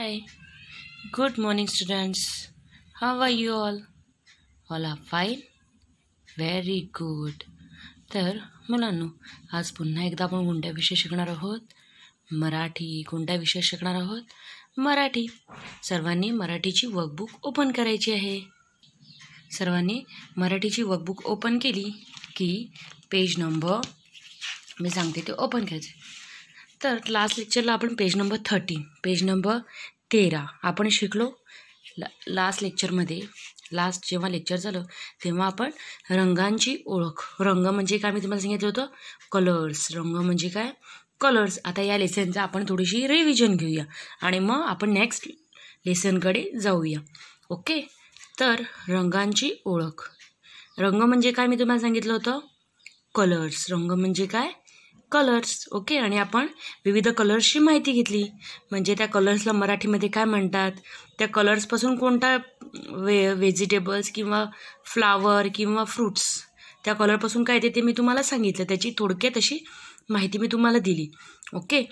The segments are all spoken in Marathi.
Hi, good morning, students. How are you all All are fine? Very good. तर मुलांनो आज पुन्हा एकदा आपण कोणत्या विषय शिकणार आहोत मराठी कोणता विषय शिकणार आहोत मराठी सर्वांनी मराठीची वर्कबुक ओपन करायची आहे सर्वांनी मराठीची वर्कबुक ओपन केली की पेज नंबर मी सांगते ते ओपन करायचे तर लास्ट लेक्चरला आपण page number thirteen page number तेरा आपण शिकलो ला लास्ट लेक्चरमध्ये लास्ट जेव्हा लेक्चर झालं तेव्हा आपण रंगांची ओळख रंग म्हणजे काय मी तुम्हाला सांगितलं होतं कलर्स रंग म्हणजे काय कलर्स आता या लेसनचं आपण थोडीशी रिव्हिजन घेऊया आणि मग आपण नेक्स्ट लेसनकडे जाऊया ओके तर रंगांची ओळख रंग म्हणजे काय मी तुम्हाला सांगितलं होतं कलर्स रंग म्हणजे काय कलर्स ओके आणि आपण विविध कलर्सची माहिती घेतली म्हणजे त्या कलर्सला मराठीमध्ये काय म्हणतात त्या कलर्सपासून कोणता वे व्हेजिटेबल्स किंवा फ्लावर किंवा फ्रूट्स त्या कलरपासून काय येते ते मी तुम्हाला सांगितलं त्याची थोडक्यात अशी माहिती मी तुम्हाला दिली ओके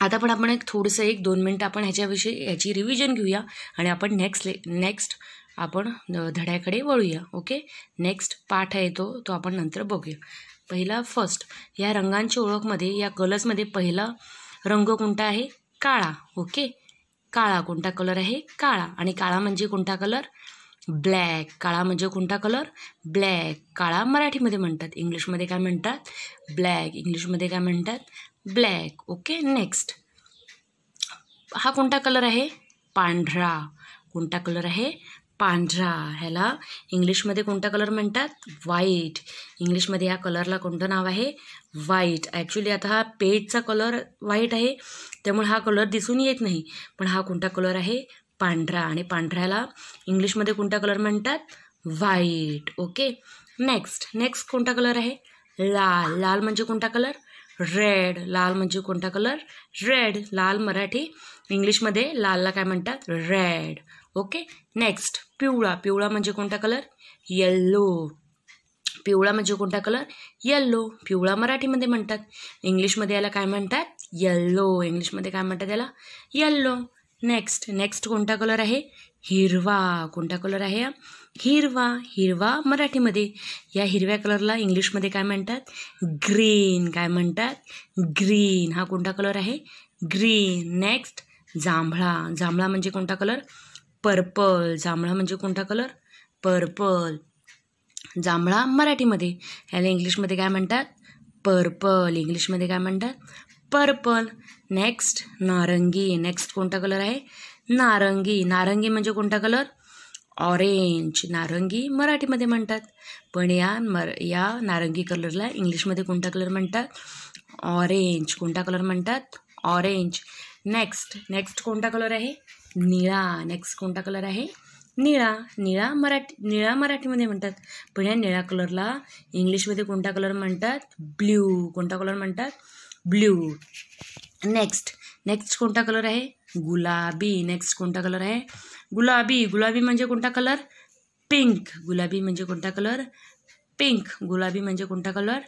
आता पण आपण एक थोडंसं एक दोन मिनटं आपण ह्याच्याविषयी ह्याची रिव्हिजन घेऊया आणि आपण नेक्स्ट ले नेक्स्ट आपण धड्याकडे वळूया ओके नेक्स्ट पाठ आहे तो तो आपण नंतर बघूया पहिला फर्स्ट या रंगांची ओळखमध्ये या कलर्समध्ये पहिला रंग कोणता आहे काळा ओके काळा कोणता कलर आहे काळा आणि काळा म्हणजे कोणता कलर ब्लॅक काळा म्हणजे कोणता कलर ब्लॅक काळा मराठीमध्ये म्हणतात इंग्लिशमध्ये काय म्हणतात ब्लॅक इंग्लिशमध्ये काय म्हणतात ब्लॅक ओके नेक्स्ट हा कोणता कलर आहे पांढरा कोणता कलर आहे पांढरा ह्याला इंग्लिशमध्ये कोणता कलर म्हणतात व्हाईट इंग्लिशमध्ये या कलरला कोणतं नाव आहे व्हाईट ॲक्च्युली आता हा पेटचा कलर व्हाईट आहे त्यामुळे हा कलर दिसून येत नाही पण हा कोणता कलर आहे पांढरा आणि पांढऱ्याला इंग्लिशमध्ये कोणता कलर म्हणतात व्हाईट ओके नेक्स्ट नेक्स्ट कोणता कलर आहे लाल लाल म्हणजे कोणता कलर रेड लाल म्हणजे कोणता कलर रेड लाल मराठी इंग्लिशमध्ये लालला काय म्हणतात रेड ओके नेक्स्ट पिवळा पिवळा म्हणजे कोणता कलर येल्लो पिवळा म्हणजे कोणता कलर येल्लो पिवळा मराठीमध्ये म्हणतात इंग्लिशमध्ये याला काय म्हणतात येल्लो इंग्लिशमध्ये काय म्हणतात याला येल्लो नेक्स्ट नेक्स्ट कोणता कलर आहे हिरवा कोणता कलर आहे हिरवा हिरवा मराठीमध्ये या हिरव्या कलरला इंग्लिशमध्ये काय म्हणतात ग्रीन काय म्हणतात ग्रीन हा कोणता कलर आहे ग्रीन नेक्स्ट जांभळा जांभळा म्हणजे कोणता कलर पर्पल जांभळा म्हणजे कोणता कलर पर्पल जांभळा मराठीमध्ये ह्याला इंग्लिशमध्ये काय म्हणतात पर्पल इंग्लिशमध्ये काय म्हणतात पर्पल नेक्स्ट नारंगी नेक्स्ट कोणता कलर आहे नारंगी नारंगी म्हणजे कोणता कलर ऑरेंज नारंगी मराठीमध्ये म्हणतात पण या मर या नारंगी कलरला इंग्लिशमध्ये कोणता कलर म्हणतात ऑरेंज कोणता कलर म्हणतात ऑरेंज नेक्स्ट नेक्स्ट कोणता कलर आहे निळा नेक्स्ट कोणता कलर आहे निळा निळा मराठी निळा मराठीमध्ये म्हणतात पण या निळा कलरला इंग्लिशमध्ये कोणता कलर म्हणतात ब्ल्यू कोणता कलर म्हणतात ब्ल्यू नेक्स्ट नेक्स्ट कोणता कलर आहे गुलाबी नेक्स्ट कोणता कलर आहे गुलाबी गुलाबी म्हणजे कोणता कलर पिंक गुलाबी म्हणजे कोणता कलर पिंक गुलाबी म्हणजे कोणता कलर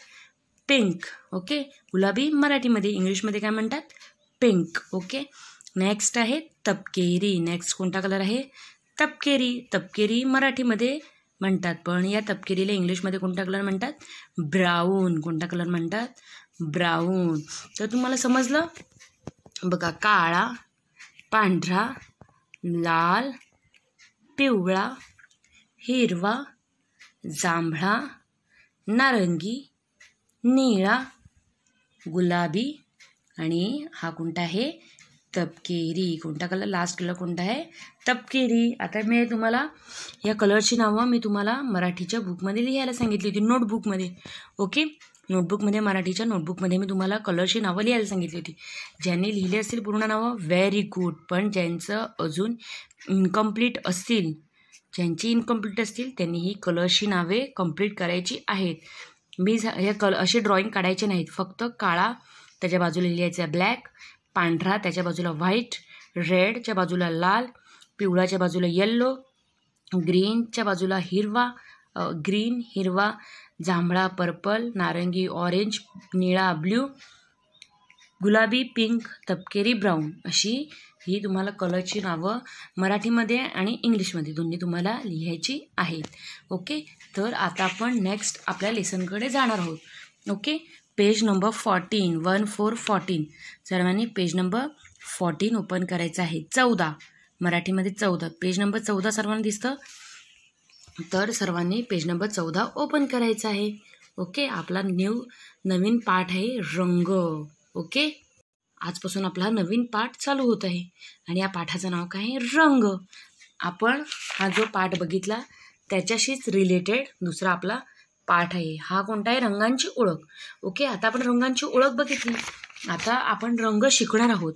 पिंक ओके गुलाबी मराठीमध्ये इंग्लिशमध्ये काय म्हणतात पिंक ओके नेक्स्ट आहे तपकेरी नेक्स्ट कोणता कलर आहे तपकेरी तपकेरी मराठीमध्ये म्हणतात पण या तपकेरीला इंग्लिशमध्ये कोणता कलर म्हणतात ब्राऊन कोणता कलर म्हणतात ब्राऊन तर तुम्हाला समजलं बघा काळा पांढरा लाल पिवळा हिरवा जांभळा नारंगी निळा गुलाबी आणि हा कोणता आहे तपकेरी कोणता कलर लास्ट कलर कोणता आहे तपकेरी आता मी तुम्हाला या कलरची नावं मी तुम्हाला मराठीच्या बुकमध्ये लिहायला सांगितली होती नोटबुकमध्ये ओके नोटबुकमध्ये मराठीच्या नोटबुकमध्ये मी तुम्हाला कलरची नावं लिहायला सांगितली होती ज्यांनी लिहिले असतील पूर्ण नावं व्हेरी गुड पण ज्यांचं अजून इनकम्प्लीट असतील ज्यांची इनकम्प्लीट असतील त्यांनी ही कलरची नावे कंप्लीट करायची आहेत मी हे कल असे ड्रॉइंग काढायचे नाहीत फक्त काळा त्याच्या बाजूला लिहायचा ब्लॅक पांढरा त्याच्या बाजूला व्हाईट रेडच्या बाजूला लाल पिवळाच्या बाजूला येल्लो ग्रीनच्या बाजूला हिरवा ग्रीन हिरवा जांभळा पर्पल नारंगी ऑरेंज निळा ब्ल्यू गुलाबी पिंक तपकेरी ब्राऊन अशी ही तुम्हाला कलरची नावं मराठीमध्ये आणि इंग्लिशमध्ये दोन्ही तुम्हाला लिहायची आहेत ओके तर आता आपण नेक्स्ट आपल्या लेसनकडे जाणार आहोत okay page number fourteen one four fourteen सर्वांनी पेज नंबर फॉर्टीन ओपन करायचं आहे चौदा मराठीमध्ये चौदा पेज नंबर चौदा सर्वांना दिसतं तर सर्वांनी पेज नंबर चौदा ओपन करायचा आहे ओके आपला न्यू नवीन पाठ आहे रंग ओके आजपासून आपला नवीन पाठ चालू होत आहे आणि या पाठाचं नाव काय आहे रंग आपण हा जो पाठ बघितला त्याच्याशीच रिलेटेड दुसरा आपला पाठ आहे हा कोणता आहे रंगांची ओळख ओके आता आपण रंगांची ओळख बघितली आता आपण रंग शिकणार आहोत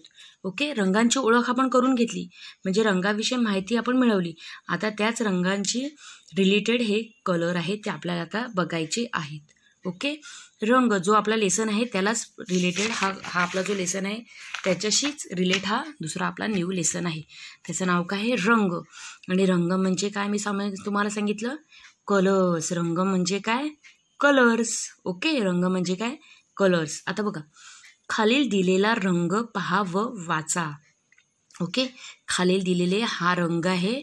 ओके रंगांची ओळख आपण करून घेतली म्हणजे रंगाविषयी माहिती आपण मिळवली आता त्याच रंगांची रिलेटेड हे कलर आहेत ते आपल्याला आता बघायचे आहेत ओके रंग जो आपला लेसन आहे त्यालाच रिलेटेड हा हा आपला जो लेसन आहे त्याच्याशीच रिलेट हा दुसरा आपला न्यू लेसन आहे त्याचं नाव काय आहे रंग आणि रंग म्हणजे काय मी सांग तुम्हाला सांगितलं कलर्स रंग म्हणजे काय कलर्स ओके रंग म्हणजे काय कलर्स आता बघा खालील दिलेला रंग पहा व वाचा ओके खालील दिलेले हा रंग आहे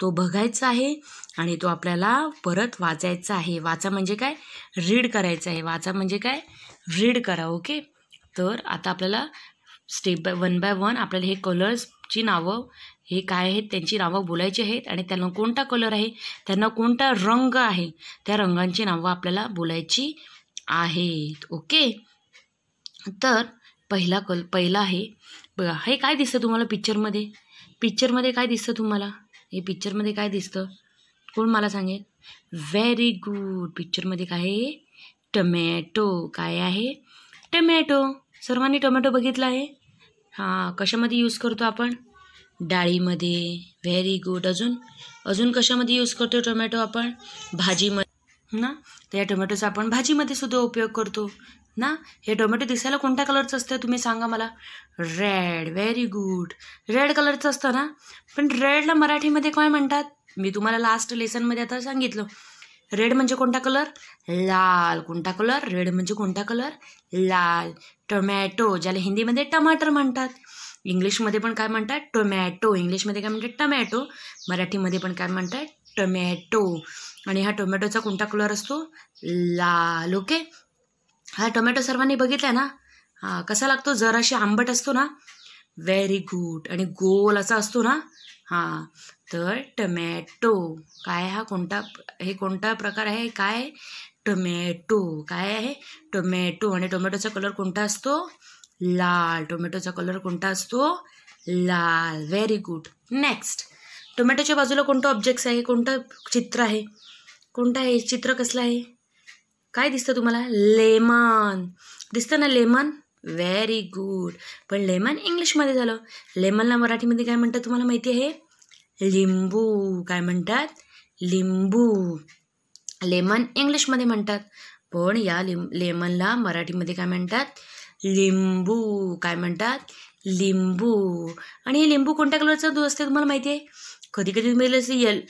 तो बघायचा आहे आणि तो आपल्याला परत वाचायचा आहे वाचा म्हणजे काय रीड करायचा आहे वाचा म्हणजे काय रीड करा ओके तर आता आपल्याला step by one by one आपल्याला हे कलर्स ची नावं हे काय आहेत त्यांची नावं बोलायची आहेत आणि त्यांना कोणता कलर आहे त्यांना कोणता रंग आहे त्या रंगांची नावं आपल्याला बोलायची आहेत ओके तर पहिला कल पहिला आहे बघा हे काय दिसतं तुम्हाला पिक्चरमध्ये पिक्चरमध्ये काय दिसतं तुम्हाला हे पिक्चरमध्ये काय दिसतं कोण मला सांगेल व्हेरी गुड पिक्चरमध्ये काय आहे टमॅटो काय आहे टमॅटो सर्वांनी टोमॅटो बघितला आहे हां कशामध्ये यूज करतो आपण डाळीमध्ये व्हेरी गुड अजून अजून कशामध्ये यूज करतो टोमॅटो आपण भाजीमध्ये ना तर या टोमॅटोचा आपण भाजीमध्ये सुद्धा उपयोग करतो ना हे टोमॅटो दिसायला कोणत्या कलरचं असतं तुम्ही सांगा मला रेड व्हेरी गुड रेड कलरचं असतं ना पण रेडला मराठीमध्ये काय म्हणतात मी तुम्हाला लास्ट लेसनमध्ये आता सांगितलं रेड म्हणजे कोणता कलर लाल कोणता कलर रेड म्हणजे कोणता कलर लाल टोमॅटो ज्याला हिंदीमध्ये टमाटर म्हणतात इंग्लिशमध्ये पण काय म्हणतात टोमॅटो इंग्लिशमध्ये काय म्हणतात टमॅटो मराठीमध्ये पण काय म्हणतात टोमॅटो आणि हा टोमॅटोचा कोणता कलर असतो लाल ओके हा टोमॅटो सर्वांनी बघितला ना हा कसा लागतो जराशी आंबट असतो ना व्हेरी गुड आणि गोल असा असतो ना हां तर टमॅटो काय हा कोणता हे कोणता प्रकार आहे काय टोमॅटो काय आहे टोमॅटो आणि टोमॅटोचा कलर कोणता असतो लाल टोमॅटोचा कलर कोणता असतो लाल व्हेरी गुड नेक्स्ट टोमॅटोच्या बाजूला कोणतं ऑब्जेक्ट्स आहे कोणतं चित्र आहे कोणतं आहे चित्र कसलं आहे काय दिसतं तुम्हाला लेमन दिसतं ना लेमन व्हेरी गुड पण लेमन इंग्लिशमध्ये झालं लेमनला मराठीमध्ये काय म्हणतात तुम्हाला माहिती आहे लिंबू काय म्हणतात लिंबू लेमन इंग्लिशमध्ये म्हणतात पण या लिम लेमनला मराठीमध्ये काय म्हणतात लिंबू काय म्हणतात लिंबू आणि हे लिंबू कोणत्या कलरचं दूध असते तुम्हाला माहिती आहे कधी कधी तुम्ही असं येल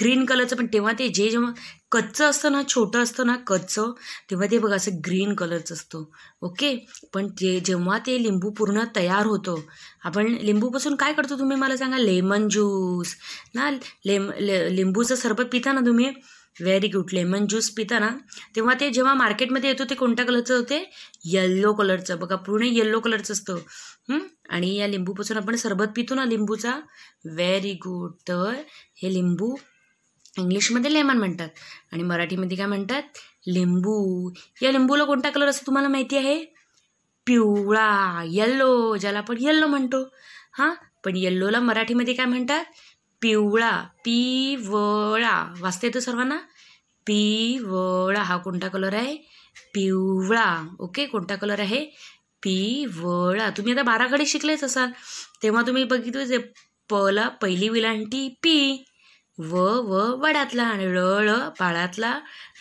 ग्रीन कलरचं पण तेव्हा ते जे जेव्हा कच्चं असतं ना छोटं असतं ना कच्चं तेव्हा ते बघा असं ग्रीन कलरचं असतं ओके पण ते जेव्हा ते लिंबू पूर्ण तयार होतं आपण लिंबूपासून काय करतो तुम्ही मला सांगा लेमन ज्यूस ना लेम ले लिंबूचं सरबत पिता ना तुम्ही व्हेरी गुड लेमन ज्यूस पिता ना तेव्हा ते जेव्हा मार्केटमध्ये येतो ते कोणत्या कलरचं होते येल्लो कलरचं बघा पूर्ण येल्लो कलरचं असतं आणि या लिंबूपासून आपण सरबत पितो ना लिंबूचा व्हेरी गुड तर हे लिंबू इंग्लिशमध्ये लेमन म्हणतात आणि मराठीमध्ये काय म्हणतात लिंबू या लिंबूला कोणता कलर असतो तुम्हाला माहिती आहे पिवळा येल्लो ज्याला आपण येल्लो म्हणतो हां पण येल्लोला मराठीमध्ये काय म्हणतात पिवळा पिवळा वाचता येतो सर्वांना पिवळा हा कोणता कलर आहे पिवळा ओके कोणता कलर आहे पिवळा तुम्ही आता बाराकडे शिकलेच असाल तेव्हा तुम्ही बघितलं जे पला पहिली विलांटी पी व व वडातला आणि ळ ळ बाळातला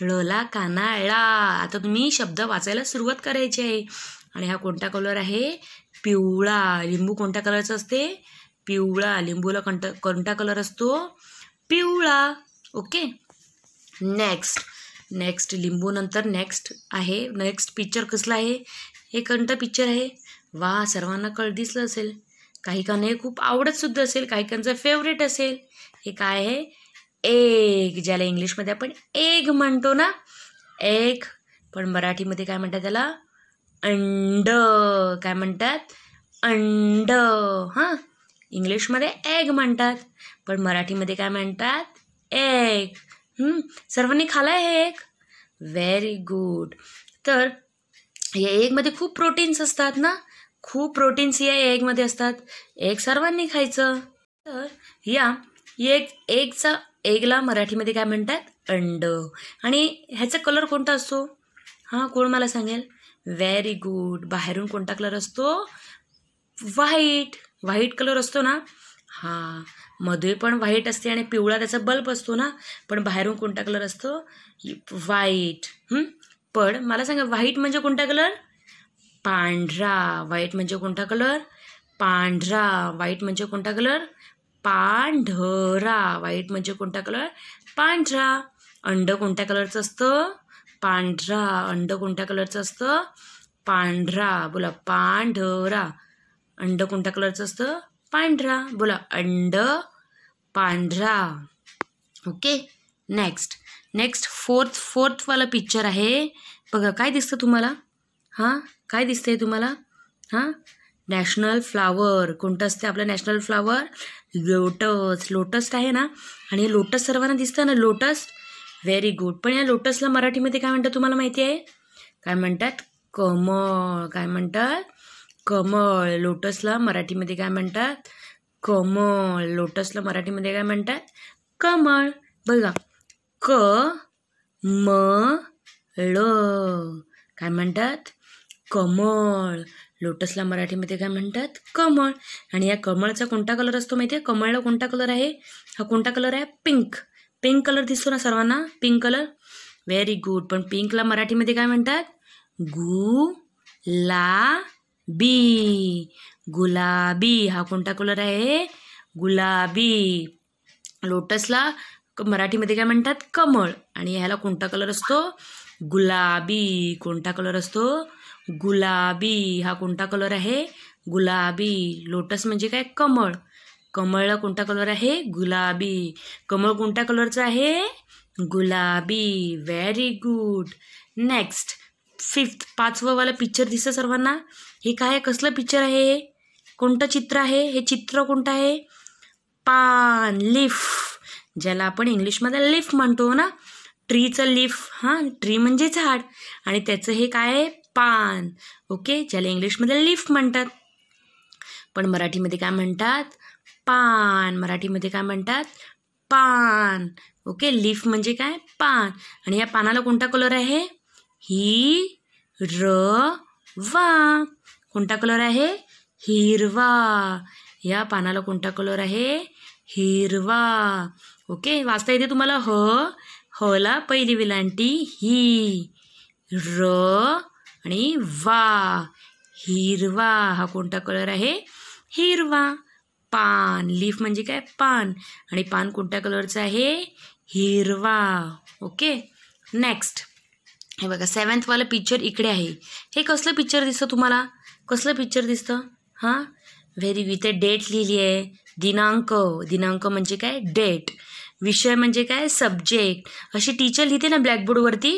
ळला कानाळा आता तुम्ही शब्द वाचायला सुरुवात करायची आहे आणि हा कोणता कलर आहे पिवळा लिंबू कोणत्या कलरचा असते पिवळा लिंबूला कंटा कंटा कलर असतो पिवळा ओके नेक्स्ट नेक्स्ट लिंबू नंतर नेक्स्ट आहे नेक्स्ट पिक्चर कसलं आहे हे कंटा पिक्चर आहे वा सर्वांना कळ दिसलं असेल काही काही हे खूप आवडतसुद्धा असेल काही कांचं फेवरेट असेल हे काय आहे एग ज्याला इंग्लिशमध्ये आपण एग म्हणतो ना एग पण मराठीमध्ये काय म्हणतात त्याला अंड काय म्हणतात अंड हां इंग्लिशमध्ये एग म्हणतात पण मराठीमध्ये काय म्हणतात एग सर्वांनी खाला हे एक व्हेरी गुड तर या एगमध्ये खूप प्रोटीन्स असतात ना खूप प्रोटीन्स या एगमध्ये असतात एग सर्वांनी खायचं तर या एग एगचा एगला मराठीमध्ये काय म्हणतात अंड आणि ह्याचा कलर कोणता असतो हां कोण मला सांगेल व्हेरी गुड बाहेरून कोणता कलर असतो व्हाईट व्हाईट कलर असतो ना हां मध्ये पण व्हाईट असते आणि पिवळा त्याचा बल्ब असतो ना पण बाहेरून कोणता कलर असतो व्हाईट पण मला सांगा व्हाईट म्हणजे कोणता कलर पांढरा व्हाईट म्हणजे कोणता कलर पांढरा व्हाईट म्हणजे कोणता कलर पांढरा व्हाईट म्हणजे कोणता कलर पांढरा अंड कोणत्या कलरचं असतं पांढरा अंड कोणत्या कलरचं असतं पांढरा बोला पांढरा अंड कोणत्या कलरचं असतं पांढरा बोला अंड पांढरा ओके नेक्स्ट नेक्स्ट फोर्थ फोर्थवाला पिक्चर आहे बघा काय दिसतं तुम्हाला हां काय दिसतंय तुम्हाला हां नॅशनल फ्लावर कोणतं असतं आपलं नॅशनल फ्लावर लोटस लोटस आहे ना आणि हे लोटस सर्वांना दिसतं ना लोटस व्हेरी गुड पण या लोटसला मराठीमध्ये काय म्हणतात तुम्हाला माहिती आहे काय म्हणतात कमळ काय म्हणतात कमळ लोटसला मराठीमध्ये काय म्हणतात कमळ लोटसला मराठीमध्ये काय म्हणतात कमळ बघा क म ळ काय म्हणतात कमळ लोटसला मराठीमध्ये काय म्हणतात कमळ आणि या कमळचा कोणता कलर असतो माहिती आहे कमळला कोणता कलर आहे हा कोणता कलर आहे पिंक पिंक कलर दिसतो ना सर्वांना पिंक कलर व्हेरी गुड पण पिंकला मराठीमध्ये काय म्हणतात गु ला बी गुलाबी हा कोणता कलर आहे गुलाबी लोटसला मराठीमध्ये काय म्हणतात कमळ आणि ह्याला कोणता कलर असतो गुलाबी कोणता कलर असतो गुलाबी हा कोणता कलर आहे गुलाबी लोटस म्हणजे काय कमळ कमळला कोणता कलर आहे गुलाबी कमळ कोणत्या कलरचं आहे गुलाबी व्हेरी गुड नेक्स्ट फिफ्थ पाचवंवालं पिक्चर दिसतं सर्वांना हे काय कसलं पिक्चर आहे हे कोणतं चित्र आहे हे चित्र कोणतं आहे पान लिफ ज्याला आपण इंग्लिशमध्ये लिफ म्हणतो ना ट्रीचं लिफ हां ट्री म्हणजे झाड आणि त्याचं हे काय आहे पान ओके ज्याला इंग्लिशमध्ये लिफ म्हणतात पण मराठीमध्ये काय म्हणतात पान मराठीमध्ये काय म्हणतात पान ओके लिफ म्हणजे काय पान आणि या पानाला कोणता कलर आहे ही र वा कोणता कलर आहे हिरवा या पानाला कोणता कलर आहे हिरवा ओके वाचता येते तुम्हाला ह हला पहिली विलांटी ही र आणि वा हिरवा हा कोणता कलर आहे हिरवा पान लीफ म्हणजे काय पान आणि पान कोणत्या कलरचं आहे हिरवा ओके नेक्स्ट हे बघा सेवन्थवालं पिक्चर इकडे आहे हे कसलं पिक्चर दिसतं तुम्हाला कसलं पिक्चर दिसतं हां व्हेरी इथे डेट लिहिली आहे दिनांक दिनांक म्हणजे काय डेट विषय म्हणजे काय सब्जेक्ट अशी टीचर लिहिते ना ब्लॅकबोर्डवरती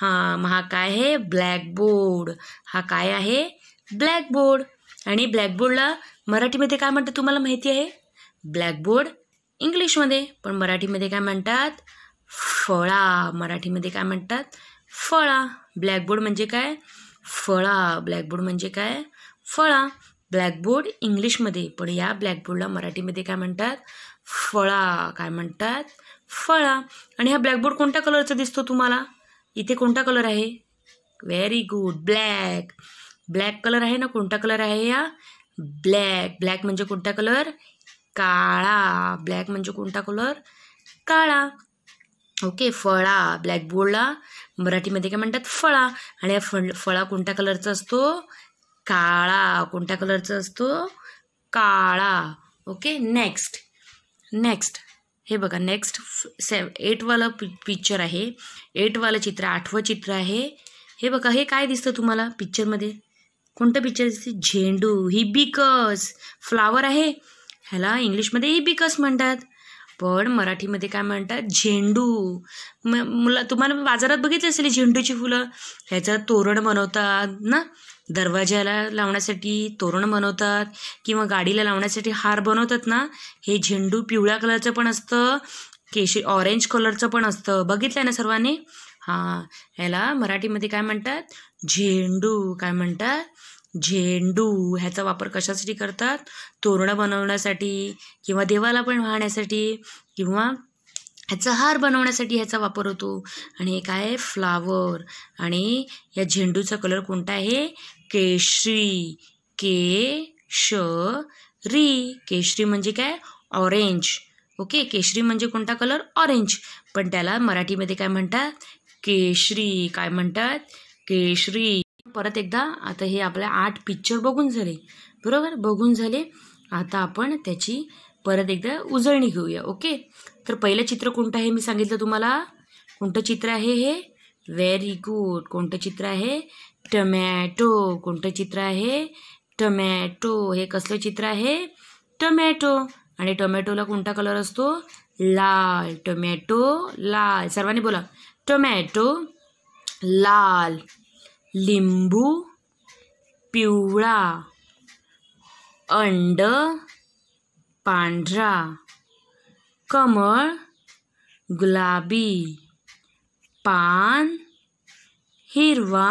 हां मग हा काय आहे ब्लॅकबोर्ड हा काय आहे ब्लॅकबोर्ड आणि ब्लॅकबोर्डला मराठीमध्ये काय म्हणतात तुम्हाला माहिती आहे ब्लॅकबोर्ड इंग्लिशमध्ये पण मराठीमध्ये काय म्हणतात फळा मराठीमध्ये काय म्हणतात फळा ब्लॅकबोर्ड म्हणजे काय फळा ब्लॅकबोर्ड म्हणजे काय फळा ब्लॅकबोर्ड इंग्लिशमध्ये पण या ब्लॅकबोर्डला मराठीमध्ये काय म्हणतात फळा काय म्हणतात फळा आणि हा ब्लॅकबोर्ड कोणत्या कलरचा दिसतो तुम्हाला इथे कोणता कलर आहे very good black black colour आहे ना कोणता कलर आहे या ब्लॅक ब्लॅक म्हणजे कोणता कलर काळा ब्लॅक म्हणजे कोणता कलर काळा ओके फळा ब्लॅकबोर्डला मराठीमध्ये काय म्हणतात फळा आणि फळ फळा कोणत्या कलरचा असतो काळा कोणत्या कलरचा असतो काळा ओके नेक्स्ट नेक्स्ट हे बघा नेक्स्ट सेव एटवालं पि पिक्चर आहे एटवालं चित्र आठवं चित्र आहे हे बघा हे काय दिसतं तुम्हाला पिक्चरमध्ये कोणतं पिक्चर दिसते झेंडू ही बिकस फ्लावर आहे ह्याला इंग्लिशमध्ये ही बिकस म्हणतात पण मराठीमध्ये काय म्हणतात झेंडू मुला तुम्हाला बाजारात बघितले असेल झेंडूची फुलं ह्याचं तोरण बनवतात ना दरवाज्याला लावण्यासाठी तोरण बनवतात किंवा गाडीला लावण्यासाठी हार बनवतात ना हे झेंडू पिवळ्या कलरचं पण असतं केशी ऑरेंज कलरचं पण असतं बघितलंय ना सर्वांनी हां ह्याला मराठीमध्ये काय म्हणतात झेंडू काय म्हणतात झेंडू ह्याचा वापर कशासाठी करतात तोरणं बनवण्यासाठी किंवा देवाला पण वाहण्यासाठी किंवा ह्याचा हार बनवण्यासाठी ह्याचा वापर होतो आणि एक आहे फ्लावर आणि या झेंडूचा कलर कोणता आहे केशरी के श री केशरी म्हणजे काय ऑरेंज ओके केशरी म्हणजे कोणता कलर ऑरेंज पण त्याला मराठीमध्ये काय म्हणतात केशरी काय म्हणतात केशरी परत एकदा आता हे आपले आठ पिक्चर बघून झाले बरोबर बघून झाले आता आपण त्याची परत एकदा उजळणी घेऊया ओके तर पहिलं चित्र कोणतं आहे मी सांगितलं तुम्हाला कोणतं चित्र आहे हे व्हेरी गुड कोणतं चित्र आहे टमॅटो कोणतं चित्र आहे टमॅटो हे कसलं चित्र आहे टमॅटो आणि टोमॅटोला कोणता कलर असतो लाल टोमॅटो लाल सर्वांनी बोला टोमॅटो लाल लिंबू पिवळा अंड पांढरा कमळ गुलाबी पान हिरवा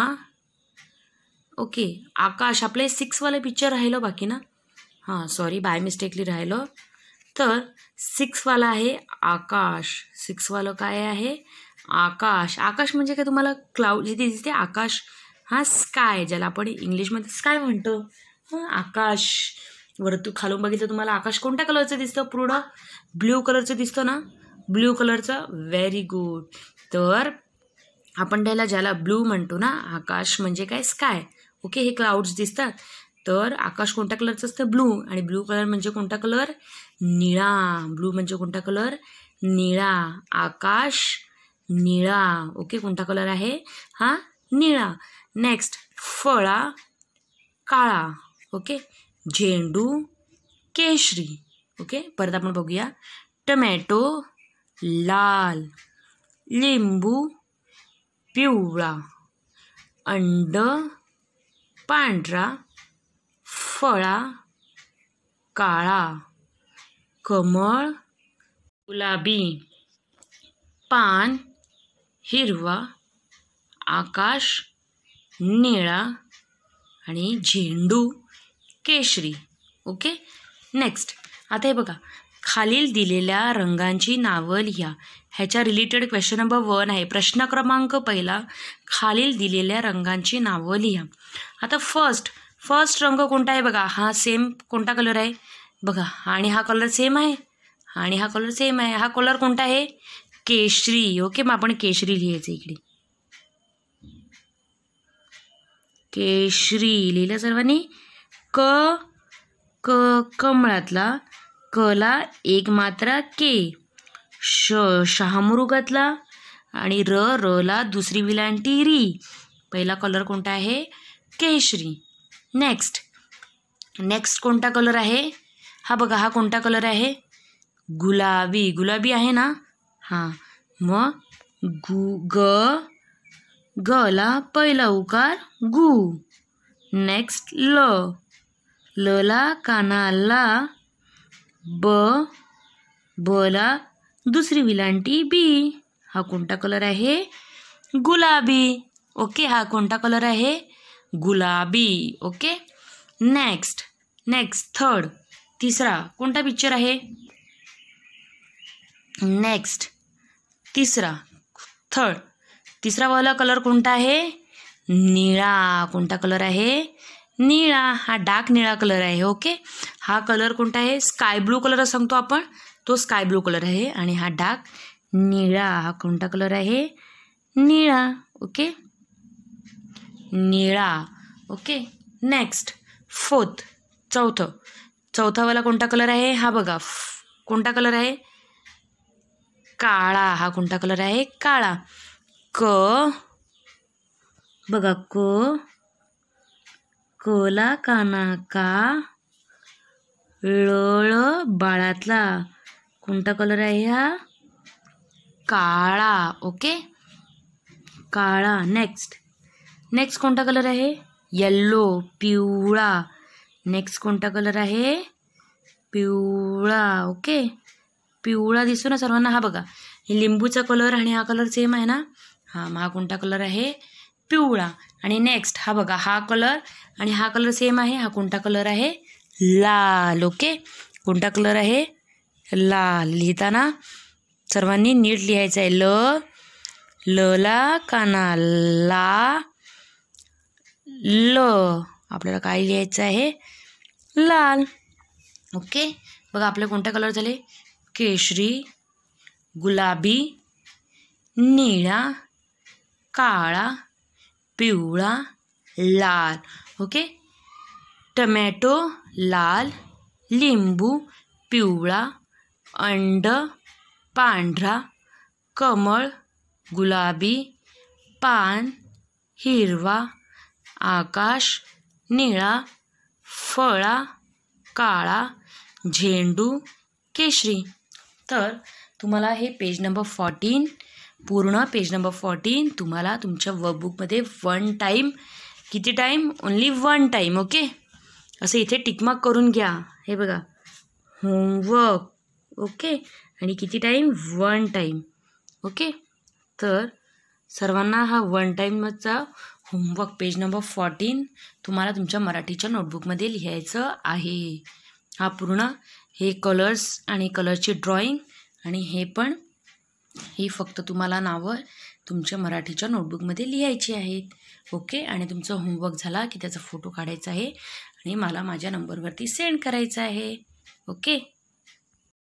ओके आकाश आपलं सिक्सवाले पिक्चर राहिलो बाकी ना हां सॉरी बाय मिस्टेकली राहिलो तर सिक्सवाला आहे आकाश सिक्सवालं काय आहे आकाश आकाश म्हणजे काय तुम्हाला क्लाउड जिथे जिथे आकाश हा स्काय ज्याला आपण इंग्लिशमध्ये स्काय म्हणतो हां आकाश वरतू खालून बघितलं तुम्हाला आकाश कोणत्या कलरचं दिसतं पूर्ण ब्ल्यू कलरचं दिसतं ना ब्ल्यू कलरचं व्हेरी गुड तर आपण त्याला ज्याला ब्लू म्हणतो ना आकाश म्हणजे काय स्काय ओके हे क्लाउड्स दिसतात तर आकाश कोणत्या कलरचं असतं ब्लू आणि ब्लू कलर म्हणजे कोणता कलर निळा ब्लू म्हणजे कोणता कलर निळा आकाश निळा ओके कोणता कलर आहे हा निळा नेक्स्ट फला काला ओके झेंडू केशरी ओके पर बगू टमैटो लाल लिंबू पिवला अंड पांडरा फळा काला कमल गुलाबी पान हिरवा आकाश निळा आणि झेंडू केशरी ओके नेक्स्ट आता हे बघा खालील दिलेल्या रंगांची नावं लिहा ह्याच्या रिलेटेड क्वेश्चन नंबर वन आहे प्रश्न क्रमांक पहिला खालील दिलेल्या रंगांची नावं लिहा आता फर्स्ट फर्स्ट रंग कोणता आहे बघा हा सेम कोणता कलर आहे बघा आणि हा कलर सेम आहे आणि हा कलर सेम आहे हा कलर कोणता आहे केशरी ओके मग आपण केशरी लिहायचं इकडे केशरी लिहिलं सर्वांनी क क कमळातला कला एक मात्रा के श शहामृगातला आणि र र ला दुसरी विलांटी री पहिला कलर कोणता आहे केशरी नेक्स्ट नेक्स्ट कोणता कलर आहे हा बघा हा कोणता कलर आहे गुलाबी गुलाबी आहे ना हां मग गु ग ग ला पहिला उकार गु नेक्स्ट ल ल ला ला ब ब ला दुसरी विलांटी बी हा कोणता कलर आहे गुलाबी ओके हा कोणता कलर आहे गुलाबी ओके नेक्स्ट नेक्स्ट थर्ड तिसरा कोणता पिक्चर आहे नेक्स्ट तिसरा थर्ड तिसरा वाला कलर कोणता आहे निळा कोणता कलर आहे निळा हा डार्क निळा कलर आहे ओके हा कलर कोणता आहे स्काय ब्लू कलर सांगतो आपण तो स्काय ब्लू कलर आहे आणि हा डार्क निळा हा कोणता कलर आहे निळा ओके निळा ओके नेक्स्ट फोर्थ चौथं चौथावाला कोणता कलर आहे हा बघा कोणता कलर आहे काळा हा कोणता कलर आहे काळा क बघा क कला काना का बाळातला कोणता कलर आहे हा काळा ओके काळा नेक्स्ट नेक्स्ट कोणता कलर आहे येल्लो पिवळा नेक्स्ट कोणता कलर आहे पिवळा ओके पिवळा दिसू ना सर्वांना हा बघा लिंबूचा कलर आणि हा कलर सेम आहे ना हां मग हा कोणता कलर आहे पिवळा आणि नेक्स्ट हा बघा हा कलर आणि हा कलर सेम आहे हा कोणता कलर आहे लाल ओके कोणता कलर आहे लाल लिहिताना सर्वांनी नीट लिहायचं आहे ल ला काना ला ल आपल्याला काय लिहायचं आहे लाल ओके बघा आपले कोणते कलर झाले केशरी गुलाबी निळा काळा पिवळा लाल ओके टमॅटो लाल लिंबू पिवळा अंड पांढरा कमळ गुलाबी पान हिरवा आकाश निळा फळा काळा झेंडू केशरी तर तुम्हाला हे पेज नंबर फॉर्टीन पूर्ण पेज नंबर फॉर्टीन तुम्हाला तुमच्या वर्कबुकमध्ये वन टाईम किती time only one time okay असं इथे टिकमार्क करून घ्या हे बघा होमवर्क ओके आणि किती टाईम वन टाईम ओके तर सर्वांना हा वन टाईमचा होमवर्क पेज नंबर फॉर्टीन तुम्हाला तुमच्या मराठीच्या नोटबुकमध्ये लिहायचं आहे हा पूर्ण हे कलर्स आणि कलरची ड्रॉइंग आणि हे पण ही फक्त तुम्हाला नावं तुमच्या मराठीच्या नोटबुकमध्ये लिहायची आहेत ओके आणि तुमचं होमवर्क झाला की त्याचा फोटो काढायचा आहे आणि मला माझ्या नंबरवरती सेंड करायचा आहे ओके